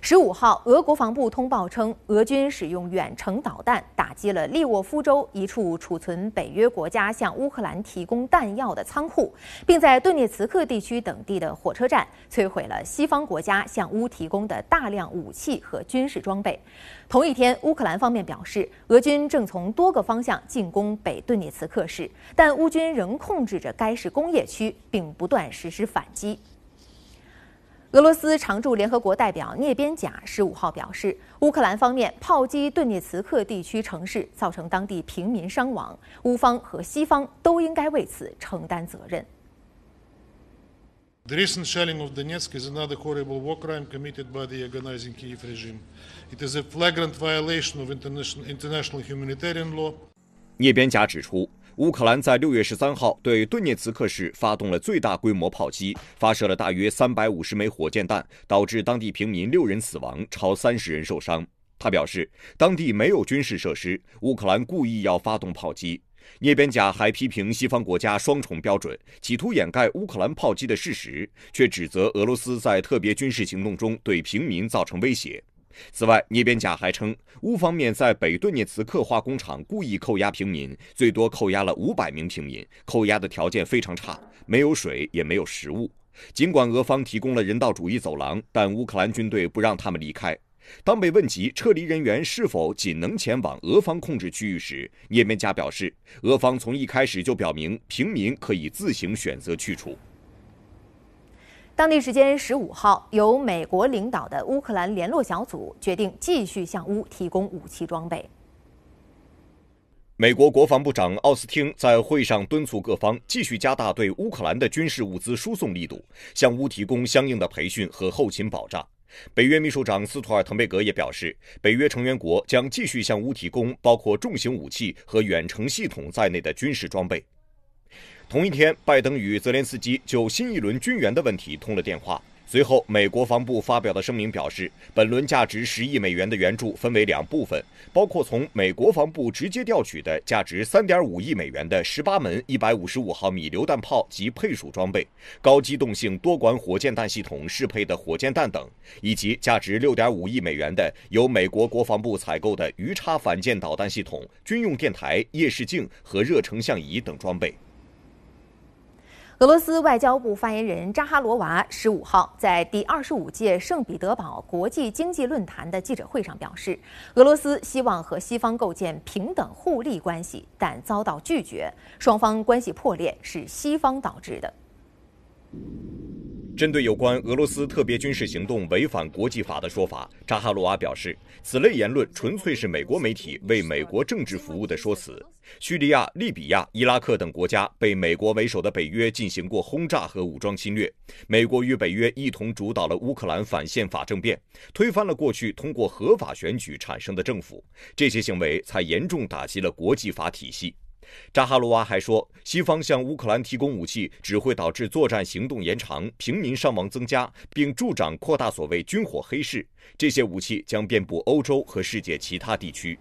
十五号，俄国防部通报称，俄军使用远程导弹打击了利沃夫州一处储存北约国家向乌克兰提供弹药的仓库，并在顿涅茨克地区等地的火车站摧毁了西方国家向乌提供的大量武器和军事装备。同一天，乌克兰方面表示，俄军正从多个方向进攻北顿涅茨克市，但乌军仍控制着该市工业区，并不断实施反击。俄罗斯常驻联合国代表涅边贾十五号表示，乌克兰方面炮击顿涅茨克地区城市，造成当地平民伤亡，乌方和西方都应该为此承担责任。The recent shelling of Donetsk is another horrible war crime committed by the organizing Kyiv regime. It is a flagrant violation of international international humanitarian law. 涅边贾指出。乌克兰在六月十三号对顿涅茨克市发动了最大规模炮击，发射了大约三百五十枚火箭弹，导致当地平民六人死亡，超三十人受伤。他表示，当地没有军事设施，乌克兰故意要发动炮击。涅边贾还批评西方国家双重标准，企图掩盖乌克兰炮击的事实，却指责俄罗斯在特别军事行动中对平民造成威胁。此外，涅边贾还称，乌方面在北顿涅茨克化工厂故意扣押平民，最多扣押了五百名平民，扣押的条件非常差，没有水，也没有食物。尽管俄方提供了人道主义走廊，但乌克兰军队不让他们离开。当被问及撤离人员是否仅能前往俄方控制区域时，涅边贾表示，俄方从一开始就表明，平民可以自行选择去处。当地时间十五号，由美国领导的乌克兰联络小组决定继续向乌提供武器装备。美国国防部长奥斯汀在会上敦促各方继续加大对乌克兰的军事物资输送力度，向乌提供相应的培训和后勤保障。北约秘书长斯图尔滕贝格也表示，北约成员国将继续向乌提供包括重型武器和远程系统在内的军事装备。同一天，拜登与泽连斯基就新一轮军援的问题通了电话。随后，美国防部发表的声明表示，本轮价值十亿美元的援助分为两部分，包括从美国防部直接调取的、价值三点五亿美元的十八门一百五十五毫米榴弹炮及配属装备、高机动性多管火箭弹系统适配的火箭弹等，以及价值六点五亿美元的由美国国防部采购的鱼叉反舰导弹系统、军用电台、夜视镜和热成像仪等装备。俄罗斯外交部发言人扎哈罗娃十五号在第二十五届圣彼得堡国际经济论坛的记者会上表示，俄罗斯希望和西方构建平等互利关系，但遭到拒绝。双方关系破裂是西方导致的。针对有关俄罗斯特别军事行动违反国际法的说法，扎哈罗娃表示，此类言论纯粹是美国媒体为美国政治服务的说辞。叙利亚、利比亚、伊拉克等国家被美国为首的北约进行过轰炸和武装侵略，美国与北约一同主导了乌克兰反宪法政变，推翻了过去通过合法选举产生的政府，这些行为才严重打击了国际法体系。扎哈罗娃还说，西方向乌克兰提供武器只会导致作战行动延长、平民伤亡增加，并助长扩大所谓军火黑市。这些武器将遍布欧洲和世界其他地区。